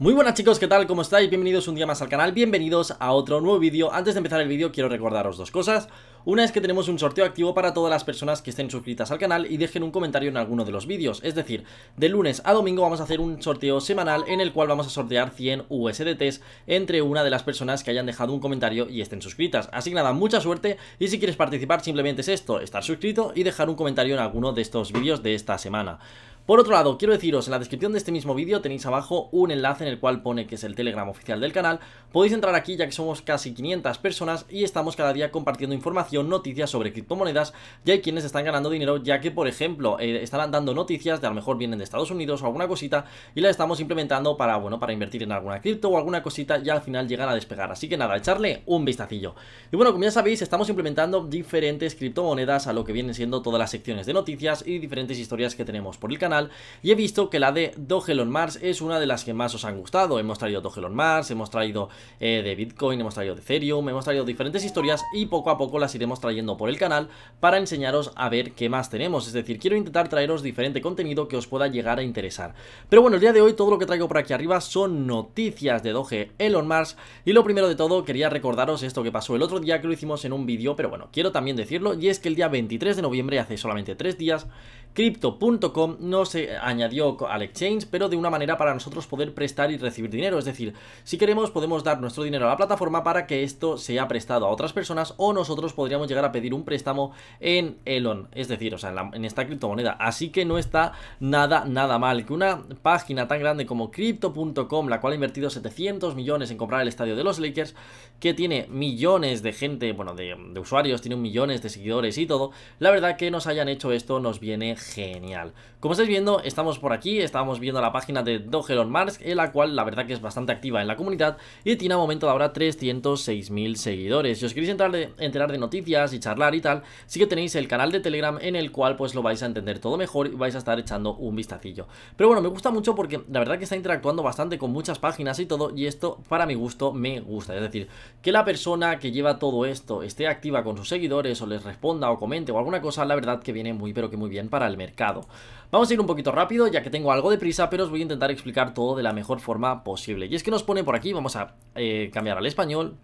Muy buenas chicos, ¿qué tal? ¿Cómo estáis? Bienvenidos un día más al canal, bienvenidos a otro nuevo vídeo Antes de empezar el vídeo quiero recordaros dos cosas Una es que tenemos un sorteo activo para todas las personas que estén suscritas al canal y dejen un comentario en alguno de los vídeos Es decir, de lunes a domingo vamos a hacer un sorteo semanal en el cual vamos a sortear 100 USDTs Entre una de las personas que hayan dejado un comentario y estén suscritas Así que nada, mucha suerte y si quieres participar simplemente es esto Estar suscrito y dejar un comentario en alguno de estos vídeos de esta semana por otro lado, quiero deciros, en la descripción de este mismo vídeo tenéis abajo un enlace en el cual pone que es el Telegram oficial del canal. Podéis entrar aquí ya que somos casi 500 personas y estamos cada día compartiendo información, noticias sobre criptomonedas y hay quienes están ganando dinero ya que, por ejemplo, eh, están dando noticias de a lo mejor vienen de Estados Unidos o alguna cosita y la estamos implementando para, bueno, para invertir en alguna cripto o alguna cosita y al final llegan a despegar. Así que nada, echarle un vistacillo. Y bueno, como ya sabéis, estamos implementando diferentes criptomonedas a lo que vienen siendo todas las secciones de noticias y diferentes historias que tenemos por el canal y he visto que la de Elon Mars es una de las que más os han gustado. Hemos traído Elon Mars, hemos traído eh, de Bitcoin, hemos traído de Ethereum, hemos traído diferentes historias y poco a poco las iremos trayendo por el canal para enseñaros a ver qué más tenemos. Es decir, quiero intentar traeros diferente contenido que os pueda llegar a interesar. Pero bueno, el día de hoy todo lo que traigo por aquí arriba son noticias de Doge Elon Mars y lo primero de todo quería recordaros esto que pasó el otro día que lo hicimos en un vídeo, pero bueno, quiero también decirlo y es que el día 23 de noviembre, hace solamente tres días, Crypto.com no se añadió al exchange, pero de una manera para nosotros poder prestar y recibir dinero. Es decir, si queremos podemos dar nuestro dinero a la plataforma para que esto sea prestado a otras personas o nosotros podríamos llegar a pedir un préstamo en Elon, es decir, o sea, en, esta criptomoneda. Así que no está nada, nada mal. Que una página tan grande como Crypto.com, la cual ha invertido 700 millones en comprar el estadio de los Lakers, que tiene millones de gente, bueno, de, usuarios, tiene millones de seguidores y todo, la verdad que nos hayan hecho esto nos viene genial. Como estáis viendo, estamos por aquí, estamos viendo la página de Dogelon Mars, en la cual la verdad que es bastante activa en la comunidad y tiene a momento de ahora 306.000 seguidores. Si os queréis entrar enterar de noticias y charlar y tal, sí que tenéis el canal de Telegram en el cual pues lo vais a entender todo mejor y vais a estar echando un vistacillo. Pero bueno, me gusta mucho porque la verdad que está interactuando bastante con muchas páginas y todo y esto para mi gusto me gusta. Es decir, que la persona que lleva todo esto esté activa con sus seguidores o les responda o comente o alguna cosa, la verdad que viene muy pero que muy bien para el mercado. Vamos a ir un poquito rápido ya que tengo algo de prisa, pero os voy a intentar explicar todo de la mejor forma posible. Y es que nos pone por aquí, vamos a eh, cambiar al español,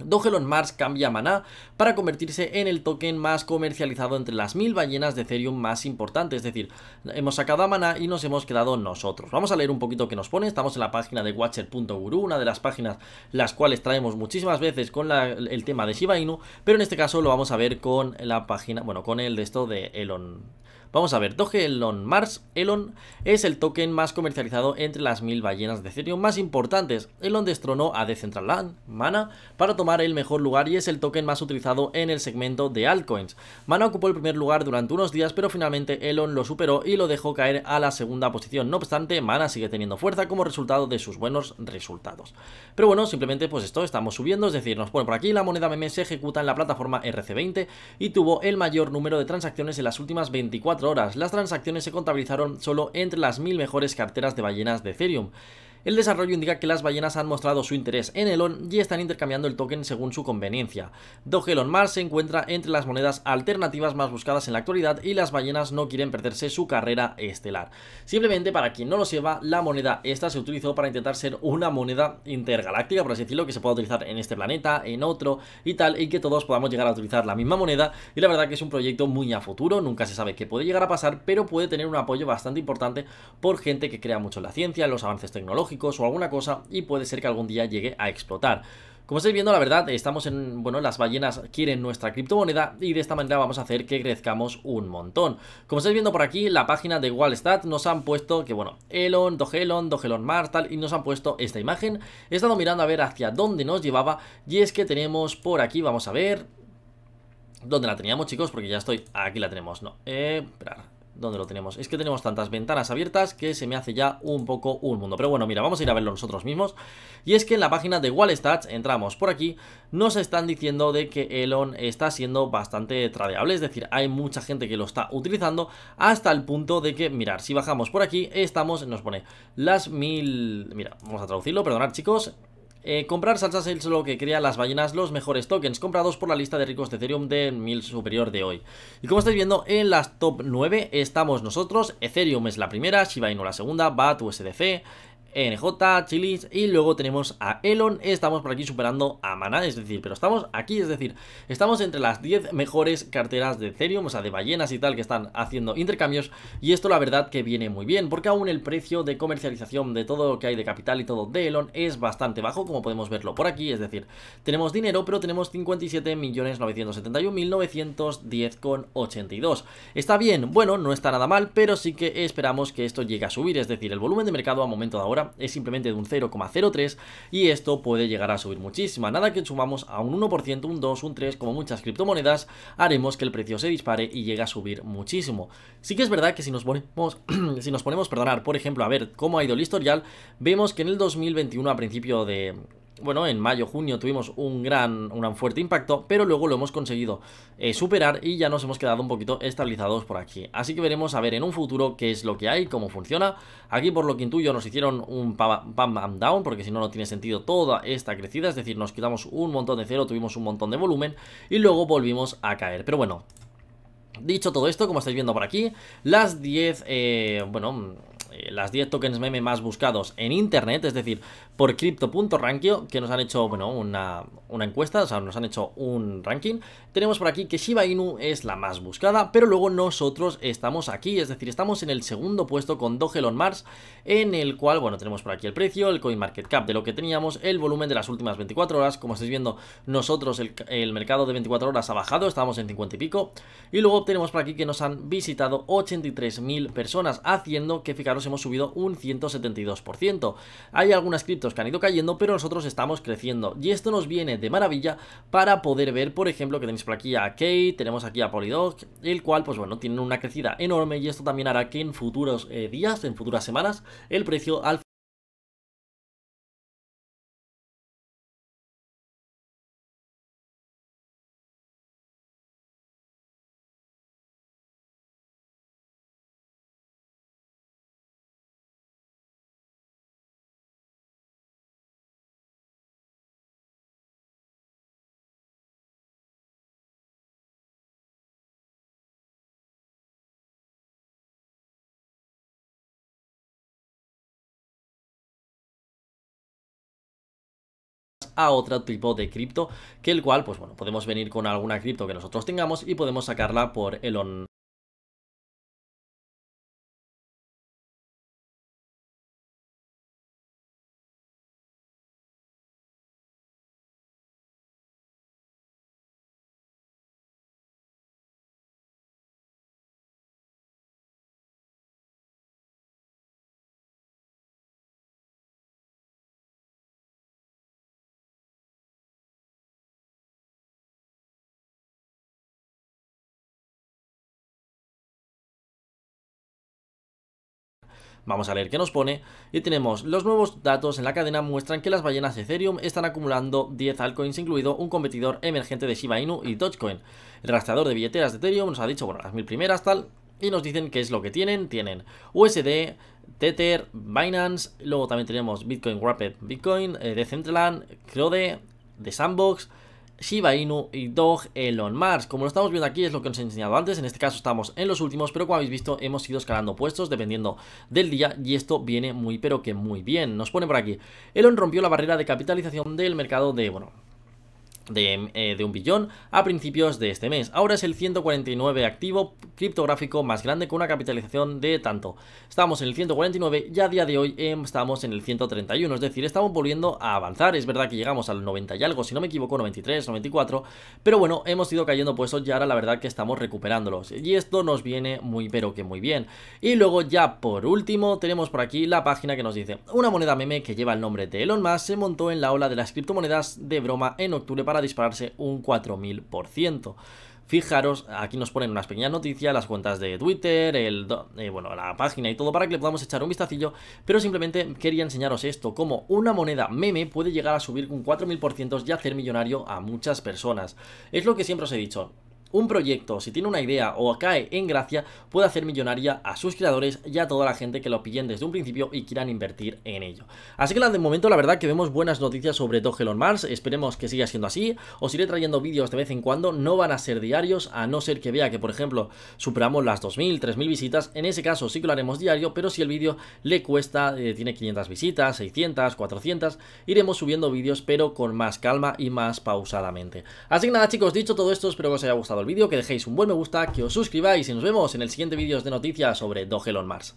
Dogelon Mars cambia Maná para convertirse en el token más comercializado entre las mil ballenas de Ethereum más importantes. Es decir, hemos sacado a Maná y nos hemos quedado nosotros. Vamos a leer un poquito que nos pone. Estamos en la página de Watcher.guru, una de las páginas las cuales traemos muchísimas veces con el tema de Shiba Inu, pero en este caso lo vamos a ver con la página, bueno, con el de esto de Elon Vamos a ver, Doge Elon Mars. Elon es el token más comercializado entre las mil ballenas de Ethereum más importantes. Elon destronó a Decentraland, Mana, para tomar el mejor lugar y es el token más utilizado en el segmento de altcoins. Mana ocupó el primer lugar durante unos días, pero finalmente Elon lo superó y lo dejó caer a la segunda posición. No obstante, Mana sigue teniendo fuerza como resultado de sus buenos resultados. Pero bueno, simplemente pues esto estamos subiendo, es decir, nos por aquí la moneda meme se ejecuta en la plataforma RC20 y tuvo el mayor número de transacciones en las últimas 24 horas. Las transacciones se contabilizaron solo entre las mil mejores carteras de ballenas de Ethereum. El desarrollo indica que las ballenas han mostrado su interés en Elon y están intercambiando el token según su conveniencia. Elon Mars se encuentra entre las monedas alternativas más buscadas en la actualidad y las ballenas no quieren perderse su carrera estelar. Simplemente, para quien no lo sepa, la moneda esta se utilizó para intentar ser una moneda intergaláctica, por así decirlo, que se pueda utilizar en este planeta, en otro y tal, y que todos podamos llegar a utilizar la misma moneda. Y la verdad que es un proyecto muy a futuro, nunca se sabe qué puede llegar a pasar, pero puede tener un apoyo bastante importante por gente que crea mucho en la ciencia, en los avances tecnológicos o alguna cosa y puede ser que algún día llegue a explotar. Como estáis viendo, la verdad, estamos en... Bueno, las ballenas quieren nuestra criptomoneda y de esta manera vamos a hacer que crezcamos un montón. Como estáis viendo por aquí, la página de Wallstat nos han puesto que, bueno, Elon, Dogelon, Dogelon Mars, tal, y nos han puesto esta imagen. He estado mirando a ver hacia dónde nos llevaba y es que tenemos por aquí, vamos a ver... ¿Dónde la teníamos, chicos? Porque ya estoy... Aquí la tenemos, no. Eh, esperar. ¿Dónde lo tenemos? Es que tenemos tantas ventanas abiertas que se me hace ya un poco un mundo. Pero bueno, mira, vamos a ir a verlo nosotros mismos. Y es que en la página de Wallstats, entramos por aquí, nos están diciendo de que Elon está siendo bastante tradeable. Es decir, hay mucha gente que lo está utilizando hasta el punto de que, mirar, si bajamos por aquí, estamos, nos pone las mil... Mira, vamos a traducirlo, perdonad chicos, eh, comprar salsas es lo que crea las ballenas los mejores tokens comprados por la lista de ricos de Ethereum de mil superior de hoy. Y como estáis viendo, en las top 9 estamos nosotros, Ethereum es la primera, Shiba Inu la segunda, BAT, USDC, NJ, Chilis y luego tenemos a Elon, estamos por aquí superando a Mana, es decir, pero estamos aquí, es decir, estamos entre las 10 mejores carteras de Ethereum, o sea, de ballenas y tal que están haciendo intercambios y esto la verdad que viene muy bien porque aún el precio de comercialización de todo lo que hay de capital y todo de Elon es bastante bajo, como podemos verlo por aquí, es decir, tenemos dinero pero tenemos 57.971.910,82. Está bien, bueno, no está nada mal, pero sí que esperamos que esto llegue a subir, es decir, el volumen de mercado a momento de ahora es simplemente de un 0,03 y esto puede llegar a subir muchísimo Nada que sumamos a un 1%, un 2, un 3, como muchas criptomonedas, haremos que el precio se dispare y llegue a subir muchísimo. Sí que es verdad que si nos ponemos, si nos ponemos, perdonar, por ejemplo, a ver cómo ha ido el historial, vemos que en el 2021 a principio de, bueno, en mayo, junio tuvimos un gran, un fuerte impacto, pero luego lo hemos conseguido eh, superar y ya nos hemos quedado un poquito estabilizados por aquí. Así que veremos a ver en un futuro qué es lo que hay, cómo funciona. Aquí por lo que intuyo nos hicieron un pam pam down, porque si no, no tiene sentido toda esta crecida, es decir, nos quitamos un montón de cero, tuvimos un montón de volumen y luego volvimos a caer. Pero bueno, dicho todo esto, como estáis viendo por aquí, las 10, eh, bueno eh, las 10 tokens meme más buscados en internet, es decir, por Crypto.Rankio, que nos han hecho, bueno, una, una encuesta, o sea, nos han hecho un ranking tenemos por aquí que Shiba Inu es la más buscada, pero luego nosotros estamos aquí, es decir, estamos en el segundo puesto con Dogelon Mars, en el cual, bueno, tenemos por aquí el precio, el Coin Market Cap, de lo que teníamos, el volumen de las últimas 24 horas, como estáis viendo, nosotros el, mercado de 24 horas ha bajado, estamos en 50 y pico, y luego tenemos por aquí que nos han visitado 83.000 personas, haciendo que, fijaros, hemos subido un 172%. Hay algunas criptos que han ido cayendo, pero nosotros estamos creciendo, y esto nos viene de maravilla para poder ver, por ejemplo, que tenéis aquí a Kate, tenemos aquí a Polydog, el cual, pues bueno, tiene una crecida enorme y esto también hará que en futuros eh, días, en futuras semanas, el precio al a otro tipo de cripto, que el cual, pues bueno, podemos venir con alguna cripto que nosotros tengamos y podemos sacarla por el on Vamos a leer qué nos pone y tenemos los nuevos datos en la cadena muestran que las ballenas de Ethereum están acumulando 10 altcoins incluido un competidor emergente de Shiba Inu y Dogecoin. El rastreador de billeteras de Ethereum nos ha dicho, bueno, las mil primeras tal, y nos dicen qué es lo que tienen. Tienen USD, Tether, Binance, luego también tenemos Bitcoin Rapid, Bitcoin, eh, Decentraland, Crode, The Sandbox, Shiba Inu y Dog Elon Mars. Como lo estamos viendo aquí es lo que os he enseñado antes, en este caso estamos en los últimos, pero como habéis visto hemos ido escalando puestos dependiendo del día y esto viene muy pero que muy bien. Nos pone por aquí, Elon rompió la barrera de capitalización del mercado de, bueno, eh, de, un billón a principios de este mes. Ahora es el 149 activo criptográfico más grande con una capitalización de tanto. Estamos en el 149 y a día de hoy em, estamos en el 131, es decir, estamos volviendo a avanzar. Es verdad que llegamos al 90 y algo, si no me equivoco, 93, 94, pero bueno, hemos ido cayendo pues eso y ahora la verdad que estamos recuperándolos. Y esto nos viene muy pero que muy bien. Y luego ya por último tenemos por aquí la página que nos dice una moneda meme que lleva el nombre de Elon Musk se montó en la ola de las criptomonedas de broma en octubre para dispararse un 4000%. Fijaros, aquí nos ponen unas pequeñas noticias, las cuentas de Twitter, el eh, bueno, la página y todo para que le podamos echar un vistacillo, pero simplemente quería enseñaros esto, cómo una moneda meme puede llegar a subir un 4.000% y hacer millonario a muchas personas. Es lo que siempre os he dicho, un proyecto, si tiene una idea o cae en gracia, puede hacer millonaria a sus creadores y a toda la gente que lo pillen desde un principio y quieran invertir en ello. Así que de momento la verdad que vemos buenas noticias sobre Dogelon Mars, esperemos que siga siendo así, os iré trayendo vídeos de vez en cuando, no van a ser diarios, a no ser que vea que por ejemplo superamos las 2.000, 3.000 visitas, en ese caso sí que lo haremos diario, pero si el vídeo le cuesta, eh, tiene 500 visitas, 600, 400, iremos subiendo vídeos pero con más calma y más pausadamente. Así que nada chicos, dicho todo esto, espero que os haya gustado el vídeo, que dejéis un buen me gusta, que os suscribáis y nos vemos en el siguiente vídeo de noticias sobre Dogelon Mars.